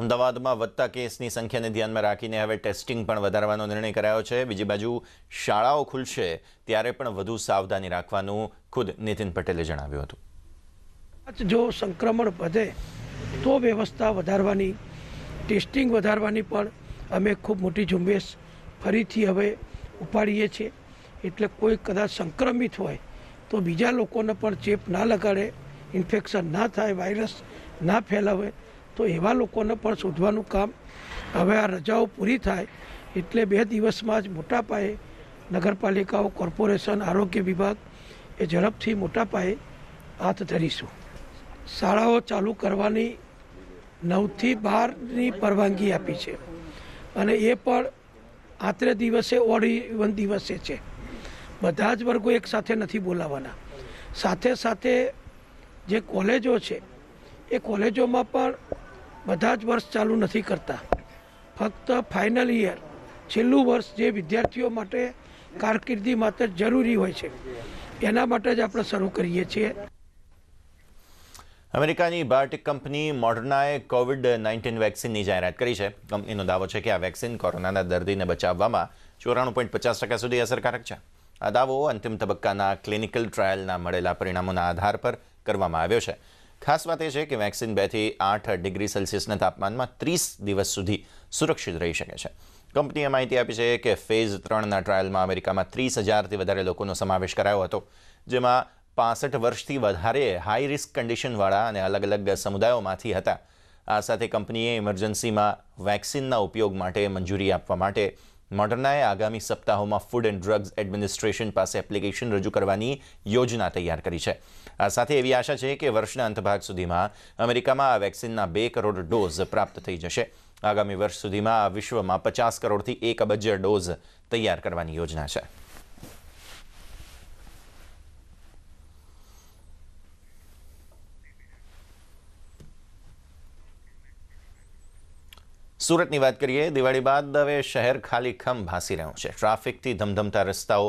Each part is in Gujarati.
અમદાવાદમાં વધતા કેસની સંખ્યાને ધ્યાનમાં રાખીને હવે ટેસ્ટિંગ પણ વધારવાનો નિર્ણય કરાયો છે બીજી બાજુ શાળાઓ ખુલશે ત્યારે પણ વધુ સાવધાની રાખવાનું ખુદ નીતિન પટેલે જણાવ્યું હતું જો સંક્રમણ વધે તો વ્યવસ્થા વધારવાની ટેસ્ટિંગ વધારવાની પણ અમે ખૂબ મોટી ઝુંબેશ ફરીથી હવે ઉપાડીએ છીએ એટલે કોઈ કદાચ સંક્રમિત હોય તો બીજા લોકોને પણ ચેપ ના લગાડે ઇન્ફેક્શન ના થાય વાયરસ ના ફેલાવે તો એવા લોકોને પણ શોધવાનું કામ હવે આ રજાઓ પૂરી થાય એટલે બે દિવસમાં જ મોટા પાયે નગરપાલિકાઓ કોર્પોરેશન આરોગ્ય વિભાગ એ ઝડપથી મોટા પાયે હાથ ધરીશું શાળાઓ ચાલુ કરવાની નવથી બારની પરવાનગી આપી છે અને એ પણ આત્રે દિવસે ઓડ ઇવન દિવસે છે બધા જ વર્ગો એક સાથે નથી બોલાવાના સાથે સાથે જે કોલેજો છે એ કોલેજોમાં પણ બધા જ વર્ષ ચાલુ નથી કરતા ફક્ત ફાઇનલ યર છેલ્લું વર્ષ જે વિદ્યાર્થીઓ માટે કારકિર્દી માટે જરૂરી હોય છે એના માટે જ આપણે શરૂ કરીએ છીએ અમેરિકાની બાયોટેક કંપની મોડર્નાએ કોવિડ નાઇન્ટીન વેક્સિનની જાહેરાત કરી છે કંપનીનો દાવો છે કે આ વેક્સિન કોરોનાના દર્દીને બચાવવામાં ચોરાણું પોઈન્ટ પચાસ ટકા સુધી અસરકારક છે આ દાવો અંતિમ તબક્કાના ક્લિનિકલ ટ્રાયલના મળેલા પરિણામોના આધાર પર કરવામાં આવ્યો છે ખાસ વાત એ છે કે વેક્સિન બેથી આઠ ડિગ્રી સેલ્સિયસના તાપમાનમાં ત્રીસ દિવસ સુધી સુરક્ષિત રહી શકે છે કંપનીએ માહિતી આપી છે કે ફેઝ ત્રણના ટ્રાયલમાં અમેરિકામાં ત્રીસ હજારથી વધારે લોકોનો સમાવેશ કરાયો હતો જેમાં પાસઠ વર્ષથી વધારે હાઈ રિસ્ક કન્ડિશનવાળા અને અલગ અલગ સમુદાયોમાંથી હતા આ સાથે કંપનીએ ઇમરજન્સીમાં વેક્સિનના ઉપયોગ માટે મંજૂરી આપવા માટે મોડર્નાએ આગામી સપ્તાહોમાં ફૂડ એન્ડ ડ્રગ્સ એડમિનિસ્ટ્રેશન પાસે એપ્લિકેશન રજૂ કરવાની યોજના તૈયાર કરી છે આ સાથે એવી આશા છે કે વર્ષના અંતભાગ સુધીમાં અમેરિકામાં આ વેક્સિનના બે કરોડ ડોઝ પ્રાપ્ત થઈ જશે આગામી વર્ષ સુધીમાં આ વિશ્વમાં પચાસ કરોડથી એક અબજ ડોઝ તૈયાર કરવાની યોજના છે સુરતની વાત કરીએ દિવાળી બાદ હવે શહેર ખાલી ખમ ભાસી રહ્યું છે ટ્રાફિકથી ધમધમતા રસ્તાઓ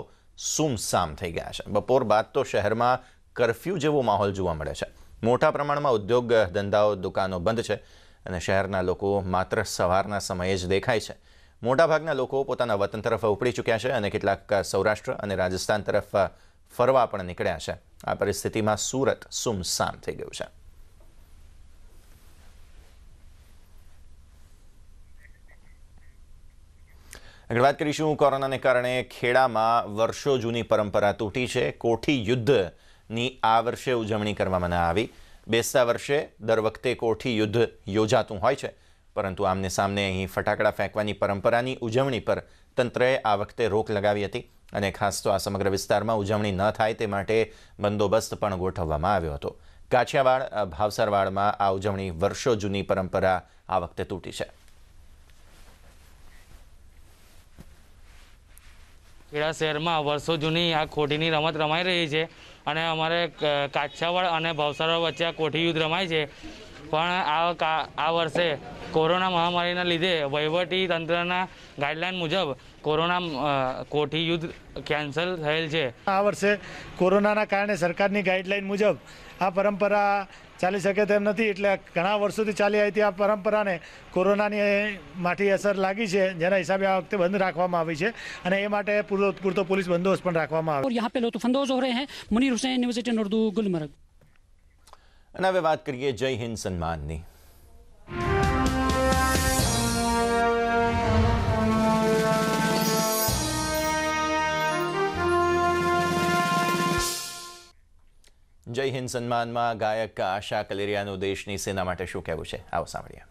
સુમસામ થઈ ગયા છે બપોર બાદ તો શહેરમાં કરફ્યુ જેવો માહોલ જોવા મળે છે મોટા પ્રમાણમાં ઉદ્યોગ ધંધાઓ દુકાનો બંધ છે અને શહેરના લોકો માત્ર સવારના સમયે જ દેખાય છે મોટાભાગના લોકો પોતાના વતન તરફ ઉપડી ચૂક્યા છે અને કેટલાક સૌરાષ્ટ્ર અને રાજસ્થાન તરફ ફરવા પણ નીકળ્યા છે આ પરિસ્થિતિમાં સુરત સુમસામ થઈ ગયું છે આગળ વાત કરીશું કોરોનાને કારણે ખેડામાં વર્ષો જૂની પરંપરા તૂટી છે કોઠી યુદ્ધની આ વર્ષે ઉજવણી કરવામાં આવી બેસતા વર્ષે દર વખતે કોઠી યુદ્ધ યોજાતું હોય છે પરંતુ આમને સામને અહીં ફટાકડા ફેંકવાની પરંપરાની ઉજવણી પર તંત્રએ આ વખતે રોક લગાવી હતી અને ખાસ તો આ સમગ્ર વિસ્તારમાં ઉજવણી ન થાય તે માટે બંદોબસ્ત પણ ગોઠવવામાં આવ્યો હતો કાછિયાવાડ ભાવસરવાડમાં આ ઉજવણી વર્ષો જૂની પરંપરા આ વખતે તૂટી છે ખેડા શહેરમાં વર્ષો જૂની આ ખોટીની રમત રમાઈ રહી છે અને અમારે કાછાવાડ અને ભાવસારા વચ્ચે આ કોઠી યુદ્ધ રમાય છે પણ આ આ વર્ષે કોરોના મહામારીના લીધે વહીવટી તંત્રના ગાઈડલાઇન મુજબ કોરોના કોઠી યુદ્ધ કેન્સલ થયેલ છે આ વર્ષે કોરોનાના કારણે સરકારની ગાઈડલાઇન મુજબ આ પરંપરા ચાલી શકે તેમ નથી એટલે ઘણા વર્ષોથી ચાલી આવી હતી આ પરંપરાને કોરોનાની માઠી અસર લાગી છે જેના હિસાબે આ વખતે બંધ રાખવામાં આવી છે અને એ માટે પૂરતો પોલીસ બંદોબસ્ત પણ રાખવામાં આવ્યો યહાં પે લોતફ અંદોઝ હો રહે હૈ મુનીર હુસૈન ન્યૂઝ એટીન ઉર્દુ ગુલમર્ગ અને હવે વાત કરીએ જય હિન્દ સન્માનની જય હિન્દ સન્માનમાં ગાયક આશા કલેરિયાનું દેશની સેના માટે શું કહેવું છે આવો સાંભળીએ